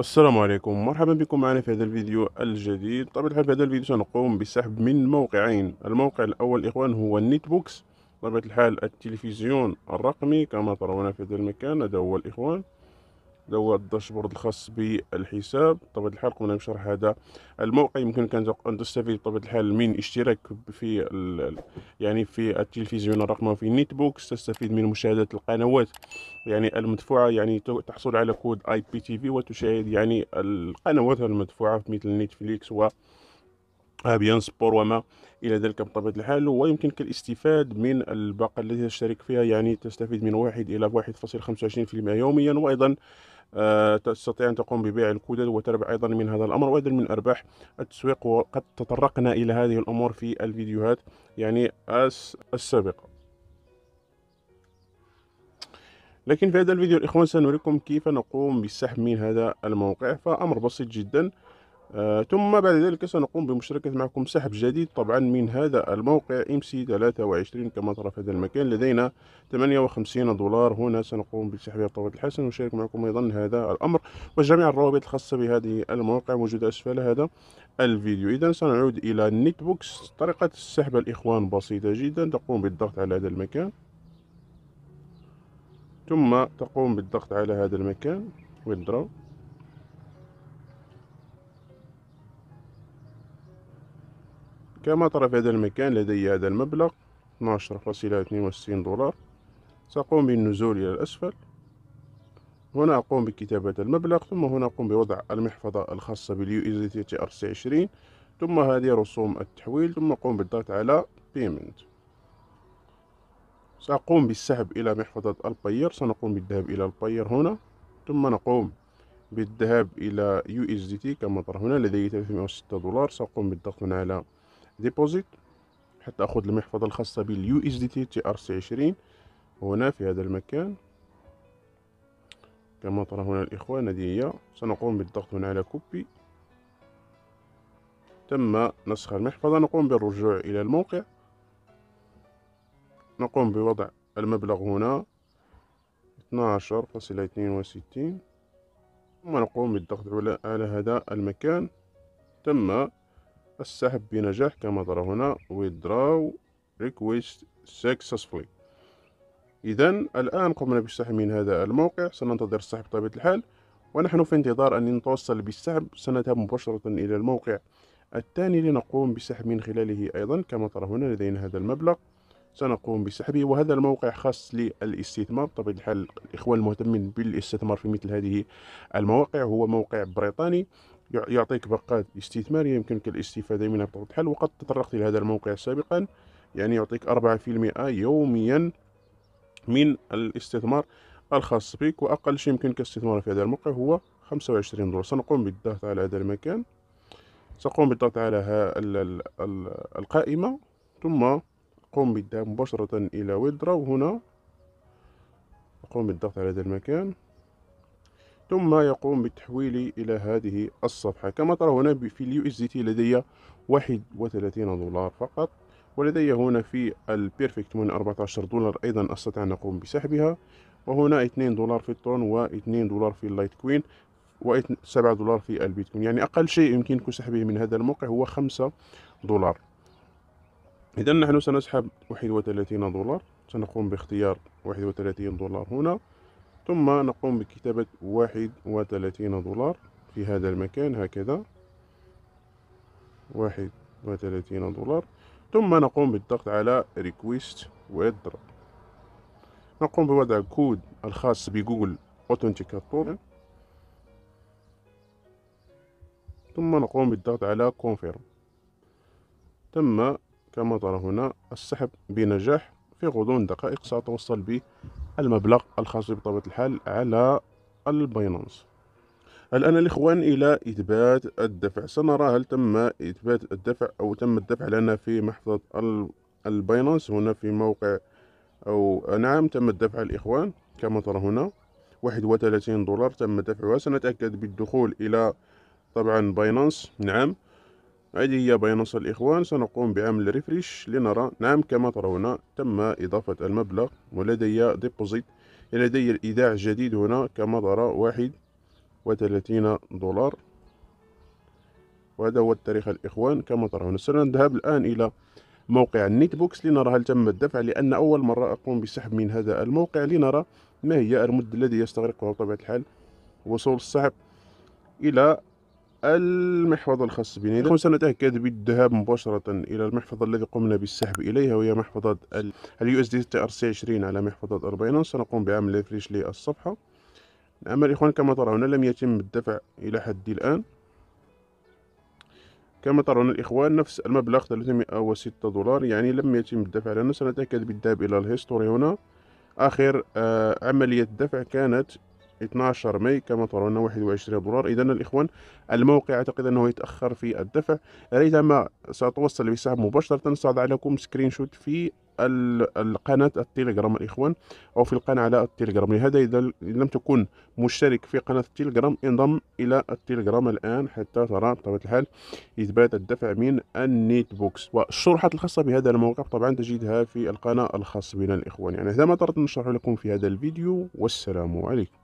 السلام عليكم مرحبا بكم معنا في هذا الفيديو الجديد طبعا الحال في هذا الفيديو سنقوم بسحب من موقعين الموقع الاول اخوان هو النيت بوكس بطبيعة الحال التلفزيون الرقمي كما ترون في هذا المكان هذا هو الاخوان هذا هو الداشبورد الخاص بالحساب بطبيعة الحال قمنا بشرح هذا الموقع يمكنك أن تستفيد بطبيعة الحال من اشتراك في يعني في التلفزيون الرقمي في نيت بوكس تستفيد من مشاهدة القنوات يعني المدفوعة يعني تحصل على كود اي بي تي في وتشاهد يعني القنوات المدفوعة مثل نتفليكس و ابيان آه، سبور وما الى ذلك بطبيعه الحال ويمكنك الاستفاد من الباقه التي تشترك فيها يعني تستفيد من واحد الى 1.25% يوميا وايضا آه، تستطيع ان تقوم ببيع الكودد وتربح ايضا من هذا الامر وايضا من ارباح التسويق وقد تطرقنا الى هذه الامور في الفيديوهات يعني السابقه لكن في هذا الفيديو الاخوان سنريكم كيف نقوم بالسحب من هذا الموقع فامر بسيط جدا آه، ثم بعد ذلك سنقوم بمشاركة معكم سحب جديد طبعا من هذا الموقع ام سي 23 كما ترى في هذا المكان لدينا 58 دولار هنا سنقوم بسحبها بطريقة الحسن وشارك معكم أيضا هذا الأمر وجميع الروابط الخاصة بهذه المواقع موجودة أسفل هذا الفيديو إذا سنعود إلى النت بوكس طريقة السحب الإخوان بسيطة جدا تقوم بالضغط على هذا المكان ثم تقوم بالضغط على هذا المكان ويندرو كما ترى في هذا المكان لدي هذا المبلغ 12.62 دولار سأقوم بالنزول إلى الأسفل هنا أقوم بكتابة المبلغ ثم هنا أقوم بوضع المحفظة الخاصة باليو إي تي تي أر سي عشرين ثم هذه رسوم التحويل ثم أقوم بالضغط على Payment سأقوم بالسحب إلى محفظة الباير سنقوم بالذهاب إلى الباير هنا ثم نقوم بالذهاب إلى يو إس تي كما ترى هنا لدي 306 دولار سأقوم بالضغط على ديبوزيت حتى اخذ المحفظه الخاصه باليو اس دي تي تي ار سي 20 هنا في هذا المكان كما ترون الاخوان هذه هي سنقوم بالضغط هنا على كوبي تم نسخ المحفظه نقوم بالرجوع الى الموقع نقوم بوضع المبلغ هنا 12.62 ثم نقوم بالضغط على هذا المكان تم السحب بنجاح كما ترى هنا withdraw request successfully إذا الآن قمنا بالسحب من هذا الموقع سننتظر السحب بطبيعة الحال ونحن في انتظار أن نتوصل بالسحب سنذهب مباشرة إلى الموقع الثاني لنقوم بسحب من خلاله أيضا كما ترى هنا لدينا هذا المبلغ سنقوم بسحبه وهذا الموقع خاص للاستثمار بطبيعة الحال الإخوان المهتمين بالاستثمار في مثل هذه المواقع هو موقع بريطاني يعطيك بقات استثمارية يمكنك الاستفادة منها بطرق حل وقد تطرقت لهذا الموقع سابقا يعني يعطيك 4% يوميا من الاستثمار الخاص بك وأقل شيء يمكنك الاستثمار في هذا الموقع هو 25 دولار سنقوم بالضغط على هذا المكان سأقوم بالضغط على القائمة ثم قوم بالذهاب مباشرة إلى ويدرا وهنا أقوم بالضغط على هذا المكان ثم يقوم بالتحويل إلى هذه الصفحة كما ترى هنا في اليو اس دي تي لدي 31 دولار فقط ولدي هنا في البيرفكت من 14 دولار أيضا أستطيع أن أقوم بسحبها وهنا 2 دولار في الترون و2 دولار في اللايت كوين و7 دولار في البيتكوين يعني أقل شيء يمكنك سحبه من هذا الموقع هو 5 دولار إذا نحن سنسحب 31 دولار سنقوم باختيار 31 دولار هنا ثم نقوم بكتابة واحد وثلاثين دولار في هذا المكان هكذا واحد وثلاثين دولار ثم نقوم بالضغط على request وإدرا نقوم بوضع كود الخاص بجوجل أوتنتيكاتور ثم نقوم بالضغط على confirm تم كما ترى هنا السحب بنجاح في غضون دقائق سأتوصل به المبلغ الخاص بطبيعة الحال على الباينانس الآن الإخوان إلى إثبات الدفع سنرى هل تم إثبات الدفع أو تم الدفع لنا في محفظة الباينانس هنا في موقع أو نعم تم الدفع الإخوان كما ترى هنا 31 دولار تم دفعها سنتأكد بالدخول إلى طبعا باينانس نعم هذه هي بيانوس الإخوان سنقوم بعمل ريفريش لنرى نعم كما ترون تم إضافة المبلغ ولدي ديبوزيت لدي الإيداع الجديد هنا كما ترى واحد وثلاثين دولار وهذا هو التاريخ الإخوان كما ترون سنذهب الآن إلى موقع النيت بوكس لنرى هل تم الدفع لأن أول مرة أقوم بسحب من هذا الموقع لنرى ما هي المدة الذي يستغرقها بطبيعة الحال وصول السحب إلى المحفظة الخاصة بنا يدخل نعم. سنتأكد بالذهاب مباشرة إلى المحفظة الذي قمنا بالسحب إليها وهي محفظة اليو اس دي ار سي 20 على محفظة 40 سنقوم بعمل ريفريش للصفحة أما الإخوان كما ترون لم يتم الدفع إلى حد الآن كما ترون الإخوان نفس المبلغ 306 دولار يعني لم يتم الدفع لنا سنتأكد بالذهاب إلى الهيستوري هنا آخر آه عملية دفع كانت 12 ماي كما ترون 21 دولار اذا الاخوان الموقع اعتقد انه يتاخر في الدفع ريثما ساتوصل بسحب مباشره ساضع لكم سكرين شوت في القناة التليجرام الإخوان أو في القناة على التليجرام لهذا إذا لم تكن مشترك في قناة التليجرام انضم إلى التليجرام الآن حتى ترى بطبيعة الحال إثبات الدفع من النيت بوكس والشروحات الخاصة بهذا الموقع طبعا تجدها في القناة الخاصة بنا الإخوان يعني هذا ما طرت نشرح لكم في هذا الفيديو والسلام عليكم